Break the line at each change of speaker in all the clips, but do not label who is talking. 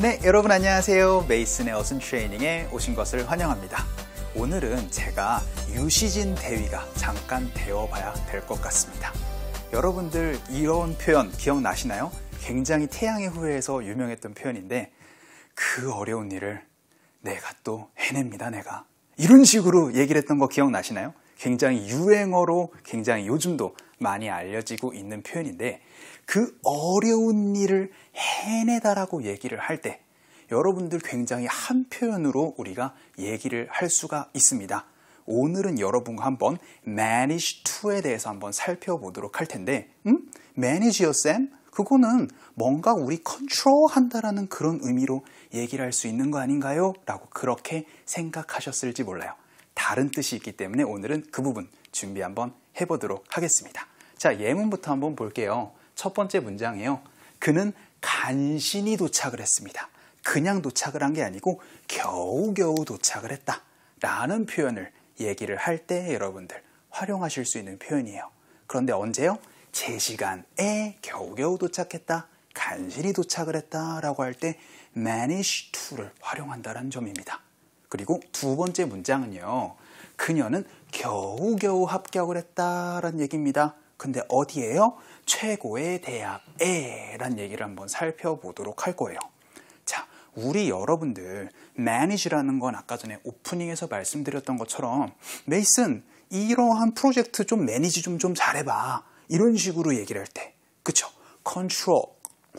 네, 여러분 안녕하세요. 메이슨의 어슨 트레이닝에 오신 것을 환영합니다. 오늘은 제가 유시진 대위가 잠깐 되어봐야 될 것 같습니다. 여러분들 이런 표현 기억나시나요? 굉장히 태양의 후예에서 유명했던 표현인데 그 어려운 일을 내가 또 해냅니다, 내가. 이런 식으로 얘기를 했던 거 기억나시나요? 굉장히 유행어로 굉장히 요즘도 많이 알려지고 있는 표현인데 그 어려운 일을 해내다라고 얘기를 할 때 여러분들 굉장히 한 표현으로 우리가 얘기를 할 수가 있습니다. 오늘은 여러분과 한번 manage to에 대해서 한번 살펴보도록 할 텐데 음? manage yourself? 그거는 뭔가 우리 컨트롤 한다라는 그런 의미로 얘기를 할 수 있는 거 아닌가요? 라고 그렇게 생각하셨을지 몰라요. 다른 뜻이 있기 때문에 오늘은 그 부분 준비 한번 해보도록 하겠습니다. 자, 예문부터 한번 볼게요. 첫 번째 문장이에요. 그는 간신히 도착을 했습니다. 그냥 도착을 한 게 아니고 겨우겨우 도착을 했다. 라는 표현을 얘기를 할 때 여러분들 활용하실 수 있는 표현이에요. 그런데 언제요? 제 시간에 겨우겨우 도착했다. 간신히 도착을 했다. 라고 할 때 manage to를 활용한다는 점입니다. 그리고 두 번째 문장은요. 그녀는 겨우겨우 합격을 했다라는 얘기입니다. 근데 어디에요? 최고의 대학에 라는 얘기를 한번 살펴보도록 할 거예요. 자, 우리 여러분들 매니지라는건 아까 전에 오프닝에서 말씀드렸던 것처럼 메이슨 이러한 프로젝트 좀 매니지 좀, 좀 잘해봐 이런 식으로 얘기를 할때 그쵸? 컨트롤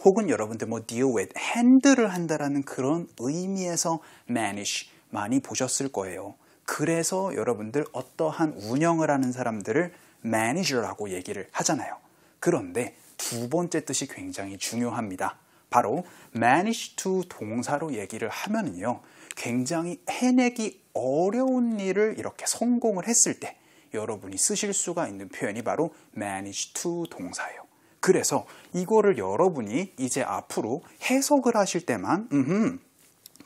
혹은 여러분들 뭐 deal with, h a n 한다라는 그런 의미에서 manage 많이 보셨을 거예요. 그래서 여러분들 어떠한 운영을 하는 사람들을 매니저라고 얘기를 하잖아요. 그런데 두 번째 뜻이 굉장히 중요합니다. 바로 manage to 동사로 얘기를 하면은요. 굉장히 해내기 어려운 일을 이렇게 성공을 했을 때 여러분이 쓰실 수가 있는 표현이 바로 manage to 동사예요. 그래서 이거를 여러분이 이제 앞으로 해석을 하실 때만 음흠,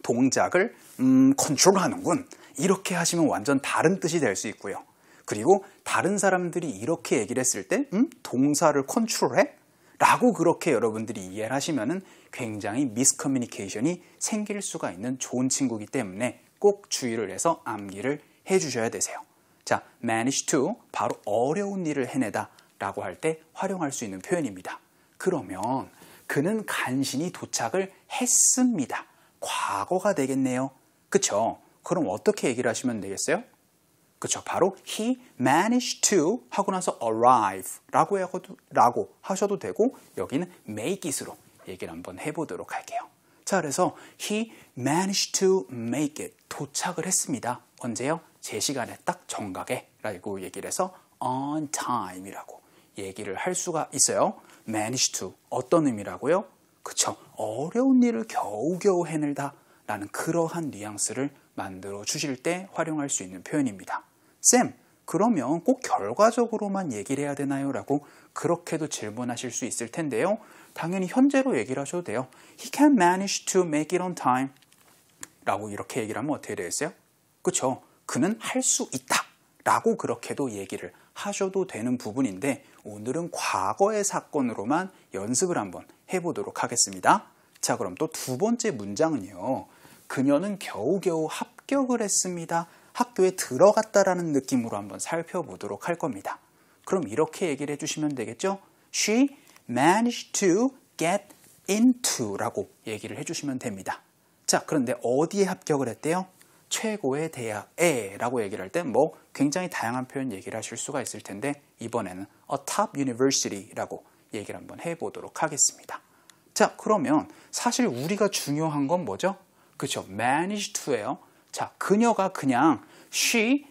동작을 음, 컨트롤하는군 이렇게 하시면 완전 다른 뜻이 될 수 있고요 그리고 다른 사람들이 이렇게 얘기를 했을 때 음? 동사를 컨트롤해? 라고 그렇게 여러분들이 이해를 하시면 굉장히 미스커뮤니케이션이 생길 수가 있는 좋은 친구이기 때문에 꼭 주의를 해서 암기를 해주셔야 되세요 자, manage to 바로 어려운 일을 해내다 라고 할 때 활용할 수 있는 표현입니다 그러면 그는 간신히 도착을 했습니다 과거가 되겠네요. 그쵸? 그럼 어떻게 얘기를 하시면 되겠어요? 그쵸? 바로 he managed to 하고 나서 arrive라고 하도 라고 하셔도 되고 여기는 make it으로 얘기를 한번 해보도록 할게요. 자, 그래서 he managed to make it 도착을 했습니다. 언제요? 제 시간에 딱 정각에 라고 얘기를 해서 on time이라고 얘기를 할 수가 있어요. managed to 어떤 의미라고요? 그쵸? 어려운 일을 겨우겨우 해낼다 라는 그러한 뉘앙스를 만들어 주실 때 활용할 수 있는 표현입니다. 쌤, 그러면 꼭 결과적으로만 얘기를 해야 되나요? 라고 그렇게도 질문하실 수 있을 텐데요. 당연히 현재로 얘기를 하셔도 돼요. He can manage to make it on time. 라고 이렇게 얘기를 하면 어떻게 되겠어요? 그쵸? 그는 할 수 있다. 라고 그렇게도 얘기를 하셔도 되는 부분인데 오늘은 과거의 사건으로만 연습을 한번 해보도록 하겠습니다. 자 그럼 또 두 번째 문장은요. 그녀는 겨우겨우 합격을 했습니다. 학교에 들어갔다라는 느낌으로 한번 살펴보도록 할 겁니다. 그럼 이렇게 얘기를 해주시면 되겠죠? She managed to get into라고 얘기를 해주시면 됩니다. 자, 그런데 어디에 합격을 했대요? 최고의 대학에 라고 얘기를 할 때 뭐 굉장히 다양한 표현 얘기를 하실 수가 있을 텐데 이번에는 a top university라고 얘기를 한번 해보도록 하겠습니다. 자 그러면 사실 우리가 중요한 건 뭐죠? 그쵸 manage to예요. 자 그녀가 그냥 she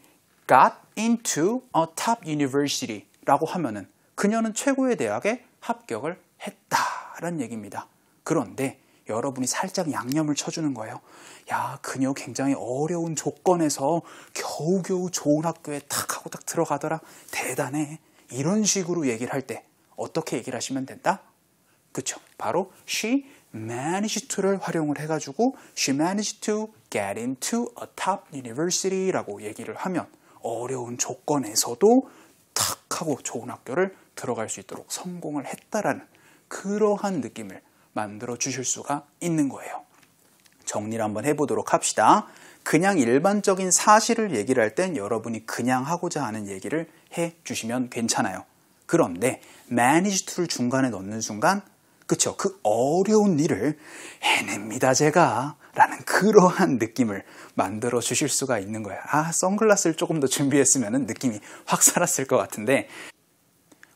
got into a top university 라고 하면은 그녀는 최고의 대학에 합격을 했다라는 얘기입니다. 그런데 여러분이 살짝 양념을 쳐주는 거예요. 야, 그녀 굉장히 어려운 조건에서 겨우겨우 좋은 학교에 탁 하고 딱 들어가더라. 대단해. 이런 식으로 얘기를 할 때 어떻게 얘기를 하시면 된다? 그쵸. 바로 she managed to를 활용을 해가지고 she managed to get into a top university라고 얘기를 하면 어려운 조건에서도 탁 하고 좋은 학교를 들어갈 수 있도록 성공을 했다라는 그러한 느낌을 만들어 주실 수가 있는 거예요. 정리를 한번 해보도록 합시다. 그냥 일반적인 사실을 얘기를 할 땐 여러분이 그냥 하고자 하는 얘기를 해 주시면 괜찮아요. 그런데 manage to를 중간에 넣는 순간 그쵸 그 어려운 일을 해냅니다 제가 라는 그러한 느낌을 만들어 주실 수가 있는 거예요. 아 선글라스를 조금 더 준비했으면 느낌이 확 살았을 것 같은데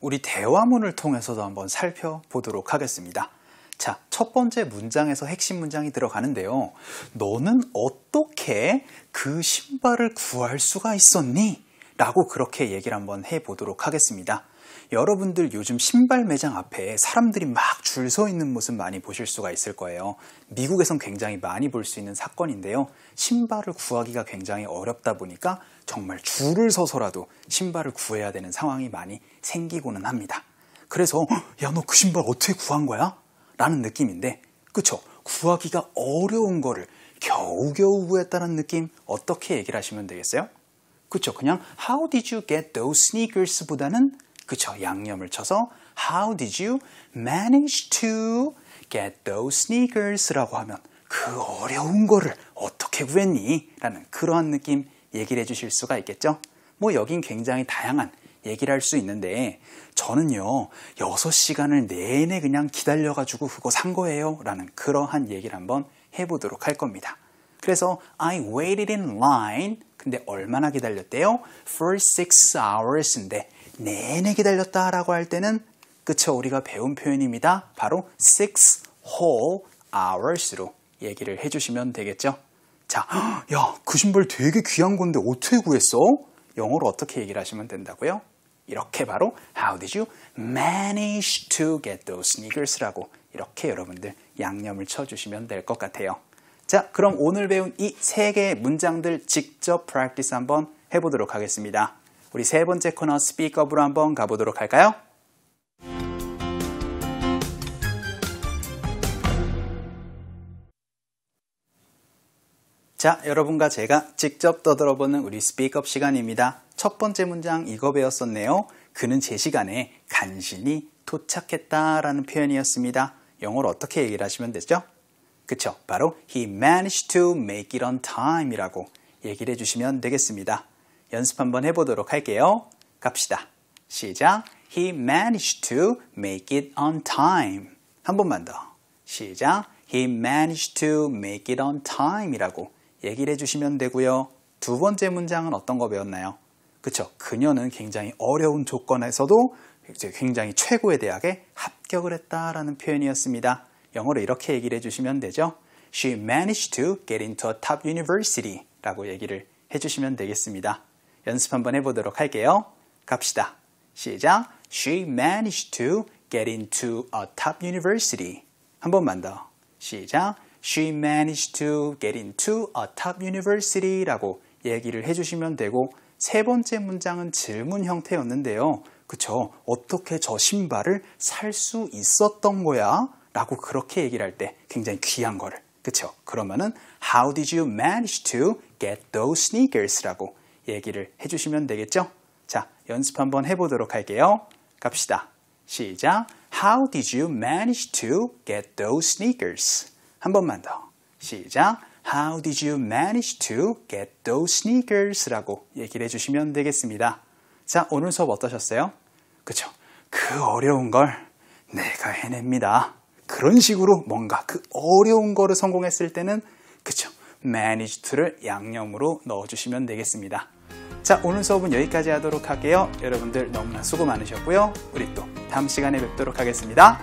우리 대화문을 통해서도 한번 살펴보도록 하겠습니다. 자, 첫 번째 문장에서 핵심 문장이 들어가는데요. 너는 어떻게 그 신발을 구할 수가 있었니? 라고 그렇게 얘기를 한번 해보도록 하겠습니다. 여러분들 요즘 신발 매장 앞에 사람들이 막 줄 서 있는 모습 많이 보실 수가 있을 거예요. 미국에선 굉장히 많이 볼 수 있는 사건인데요. 신발을 구하기가 굉장히 어렵다 보니까 정말 줄을 서서라도 신발을 구해야 되는 상황이 많이 생기고는 합니다. 그래서 야 너 그 신발 어떻게 구한 거야? 라는 느낌인데 그쵸? 구하기가 어려운 거를 겨우겨우 구했다는 느낌 어떻게 얘기를 하시면 되겠어요? 그쵸? 그냥 How did you get those sneakers? 보다는 그쵸? 양념을 쳐서 How did you manage to get those sneakers? 라고 하면 그 어려운 거를 어떻게 구했니? 라는 그러한 느낌 얘기를 해주실 수가 있겠죠? 뭐 여긴 굉장히 다양한 얘기를 할 수 있는데 저는요 6시간을 내내 그냥 기다려가지고 그거 산 거예요 라는 그러한 얘기를 한번 해보도록 할 겁니다. 그래서 I waited in line 근데 얼마나 기다렸대요? for 6 hours인데 내내 기다렸다 라고 할 때는 그쵸 우리가 배운 표현입니다. 바로 6 whole hours로 얘기를 해주시면 되겠죠. 자, 야, 그 신발 되게 귀한 건데 어떻게 구했어? 영어로 어떻게 얘기를 하시면 된다고요? 이렇게 바로 How did you manage to get those sneakers라고 이렇게 여러분들 양념을 쳐주시면 될 것 같아요. 자, 그럼 오늘 배운 이 세 개의 문장들 직접 practice 한번 해보도록 하겠습니다. 우리 세 번째 코너 speak u p 으로 한번 가보도록 할까요? 자, 여러분과 제가 직접 떠들어보는 우리 스피크업 시간입니다. 첫 번째 문장 이거 배웠었네요. 그는 제 시간에 간신히 도착했다 라는 표현이었습니다. 영어로 어떻게 얘기를 하시면 되죠? 그쵸, 바로 he managed to make it on time 이라고 얘기를 해주시면 되겠습니다. 연습 한번 해보도록 할게요. 갑시다. 시작. He managed to make it on time. 한 번만 더. 시작. He managed to make it on time 이라고 얘기를 해주시면 되고요. 두 번째 문장은 어떤 거 배웠나요? 그쵸. 그녀는 굉장히 어려운 조건에서도 굉장히 최고의 대학에 합격을 했다라는 표현이었습니다. 영어로 이렇게 얘기를 해주시면 되죠. She managed to get into a top university 라고 얘기를 해주시면 되겠습니다. 연습 한번 해보도록 할게요. 갑시다. 시작. She managed to get into a top university. 한 번만 더. 시작. She managed to get into a top university라고 얘기를 해주시면 되고 세 번째 문장은 질문 형태였는데요. 그쵸? 어떻게 저 신발을 살 수 있었던 거야? 라고 그렇게 얘기를 할 때 굉장히 귀한 거를. 그쵸? 그러면은 How did you manage to get those sneakers라고 얘기를 해주시면 되겠죠? 자, 연습 한번 해보도록 할게요. 갑시다. 시작. How did you manage to get those sneakers? 한 번만 더. 시작. How did you manage to get those sneakers? 라고 얘기를 해주시면 되겠습니다. 자, 오늘 수업 어떠셨어요? 그쵸. 그 어려운 걸 내가 해냅니다. 그런 식으로 뭔가 그 어려운 거를 성공했을 때는 그쵸. manage to를 양념으로 넣어주시면 되겠습니다. 자, 오늘 수업은 여기까지 하도록 할게요. 여러분들 너무나 수고 많으셨고요. 우리 또 다음 시간에 뵙도록 하겠습니다.